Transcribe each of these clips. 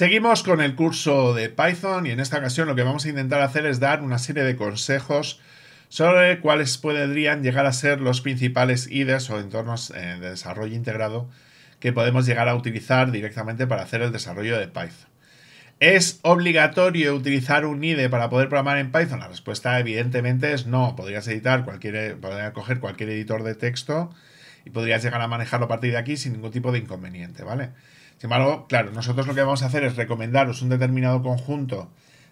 Seguimos con el curso de Python y en esta ocasión lo que vamos a intentar hacer es dar una serie de consejos sobre cuáles podrían llegar a ser los principales IDEs o entornos eh, de desarrollo integrado que podemos llegar a utilizar directamente para hacer el desarrollo de Python. ¿Es obligatorio utilizar un IDE para poder programar en Python? La respuesta evidentemente es no. Podrías editar cualquier, podrías coger cualquier editor de texto y podrías llegar a manejarlo a partir de aquí sin ningún tipo de inconveniente, ¿vale? Sin embargo, claro, nosotros lo que vamos a hacer es recomendaros un determinado conjunto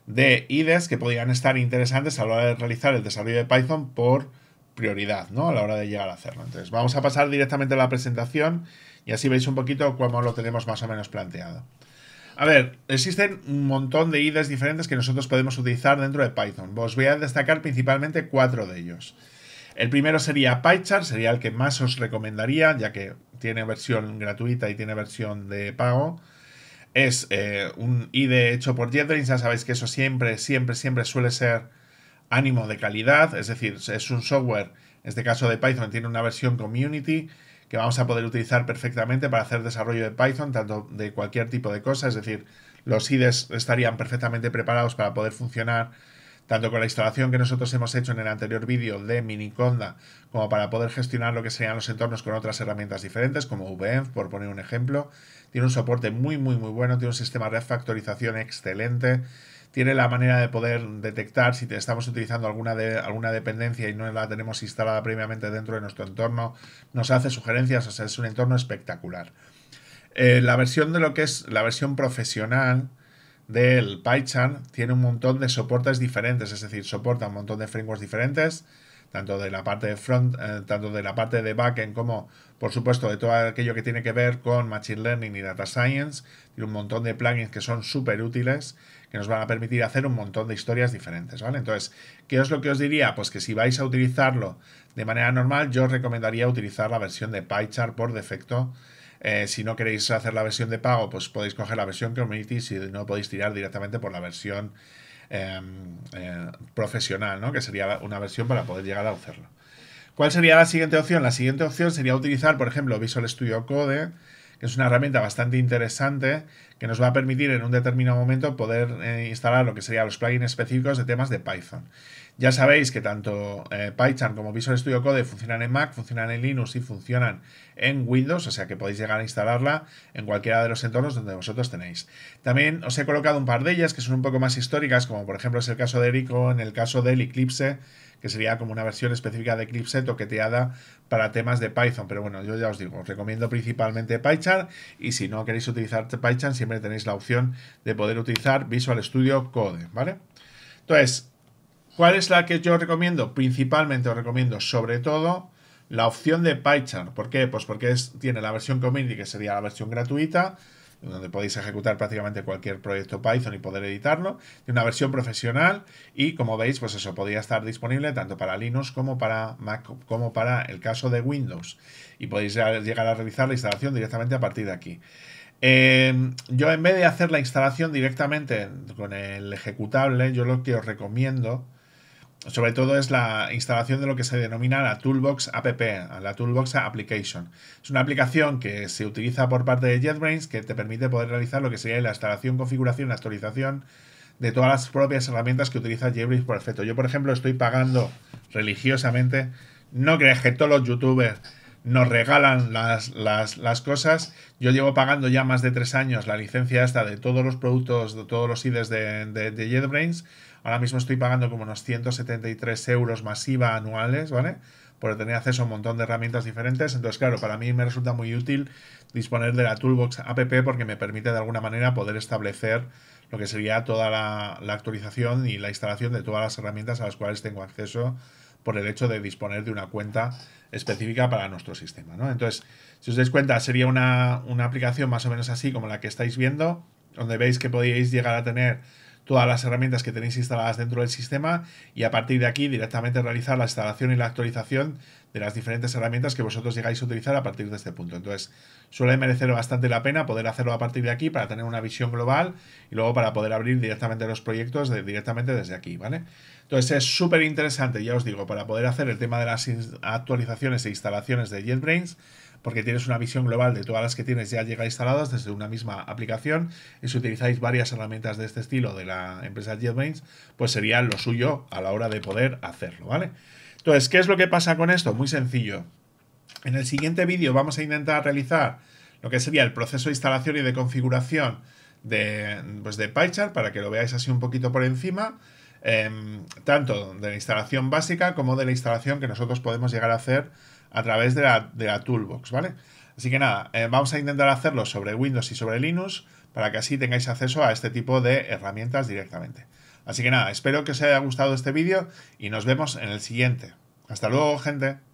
de IDEs que podrían estar interesantes a la hora de realizar el desarrollo de Python por prioridad, ¿no? A la hora de llegar a hacerlo. Entonces, vamos a pasar directamente a la presentación y así veis un poquito cómo lo tenemos más o menos planteado. A ver, existen un montón de IDEs diferentes que nosotros podemos utilizar dentro de Python. Os voy a destacar principalmente cuatro de ellos. El primero sería PyChart, sería el que más os recomendaría, ya que tiene versión gratuita y tiene versión de pago. Es eh, un IDE hecho por JetBrains, ya sabéis que eso siempre, siempre, siempre suele ser ánimo de calidad, es decir, es un software, en este caso de Python, tiene una versión community que vamos a poder utilizar perfectamente para hacer desarrollo de Python, tanto de cualquier tipo de cosa, es decir, los IDEs estarían perfectamente preparados para poder funcionar tanto con la instalación que nosotros hemos hecho en el anterior vídeo de Miniconda, como para poder gestionar lo que serían los entornos con otras herramientas diferentes, como VMF, por poner un ejemplo. Tiene un soporte muy, muy, muy bueno, tiene un sistema de refactorización excelente, tiene la manera de poder detectar si te estamos utilizando alguna, de, alguna dependencia y no la tenemos instalada previamente dentro de nuestro entorno, nos hace sugerencias, o sea, es un entorno espectacular. Eh, la versión de lo que es la versión profesional, del PyCharm tiene un montón de soportes diferentes, es decir, soporta un montón de frameworks diferentes, tanto de la parte de front, eh, tanto de la parte de backend como, por supuesto, de todo aquello que tiene que ver con machine learning y data science. Tiene un montón de plugins que son súper útiles, que nos van a permitir hacer un montón de historias diferentes, ¿vale? Entonces, ¿qué es lo que os diría? Pues que si vais a utilizarlo de manera normal, yo os recomendaría utilizar la versión de PyCharm por defecto eh, si no queréis hacer la versión de pago, pues podéis coger la versión community, si no podéis tirar directamente por la versión em, eh, profesional, ¿no? que sería una versión para poder llegar a hacerlo. ¿Cuál sería la siguiente opción? La siguiente opción sería utilizar, por ejemplo, Visual Studio Code es una herramienta bastante interesante que nos va a permitir en un determinado momento poder eh, instalar lo que serían los plugins específicos de temas de Python. Ya sabéis que tanto eh, Python como Visual Studio Code funcionan en Mac, funcionan en Linux y funcionan en Windows, o sea que podéis llegar a instalarla en cualquiera de los entornos donde vosotros tenéis. También os he colocado un par de ellas que son un poco más históricas, como por ejemplo es el caso de Erico, en el caso del Eclipse, que sería como una versión específica de Clipset toqueteada para temas de Python. Pero bueno, yo ya os digo, os recomiendo principalmente PyCharm y si no queréis utilizar PyCharm, siempre tenéis la opción de poder utilizar Visual Studio Code, ¿vale? Entonces, ¿cuál es la que yo recomiendo? Principalmente os recomiendo, sobre todo, la opción de PyCharm. ¿Por qué? Pues porque es, tiene la versión community, que sería la versión gratuita, donde podéis ejecutar prácticamente cualquier proyecto Python y poder editarlo. de una versión profesional y como veis, pues eso podría estar disponible tanto para Linux como para Mac, como para el caso de Windows. Y podéis llegar a realizar la instalación directamente a partir de aquí. Em, yo en vez de hacer la instalación directamente con el ejecutable, yo lo que os recomiendo sobre todo es la instalación de lo que se denomina la Toolbox App, la Toolbox Application. Es una aplicación que se utiliza por parte de JetBrains que te permite poder realizar lo que sería la instalación, configuración, actualización de todas las propias herramientas que utiliza JetBrains por efecto. Yo, por ejemplo, estoy pagando religiosamente. No crees que todos los youtubers nos regalan las, las, las, cosas. Yo llevo pagando ya más de tres años la licencia esta de todos los productos, de todos los IDs de, de, JetBrains. Ahora mismo estoy pagando como unos 173 euros masiva anuales, ¿vale? Por tener acceso a un montón de herramientas diferentes. Entonces, claro, para mí me resulta muy útil disponer de la Toolbox app porque me permite de alguna manera poder establecer lo que sería toda la, la actualización y la instalación de todas las herramientas a las cuales tengo acceso por el hecho de disponer de una cuenta específica para nuestro sistema. ¿no? Entonces, si os dais cuenta, sería una, una aplicación más o menos así como la que estáis viendo, donde veis que podíais llegar a tener todas las herramientas que tenéis instaladas dentro del sistema y a partir de aquí directamente realizar la instalación y la actualización de las diferentes herramientas que vosotros llegáis a utilizar a partir de este punto. Entonces, suele merecer bastante la pena poder hacerlo a partir de aquí para tener una visión global y luego para poder abrir directamente los proyectos directamente desde aquí, ¿vale? Entonces, es súper interesante, ya os digo, para poder hacer el tema de las actualizaciones e instalaciones de JetBrains porque tienes una visión global de todas las que tienes ya llega instaladas desde una misma aplicación y si utilizáis varias herramientas de este estilo de la empresa JetBrains, pues sería lo suyo a la hora de poder hacerlo, ¿vale? Entonces, ¿qué es lo que pasa con esto? Muy sencillo. En el siguiente vídeo vamos a intentar realizar lo que sería el proceso de instalación y de configuración de, pues de PyChart para que lo veáis así un poquito por encima, em, tanto de la instalación básica como de la instalación que nosotros podemos llegar a hacer a través de la, de la toolbox, ¿vale? Así que nada, eh, vamos a intentar hacerlo sobre Windows y sobre Linux para que así tengáis acceso a este tipo de herramientas directamente. Así que nada, espero que os haya gustado este vídeo y nos vemos en el siguiente. Hasta luego, gente.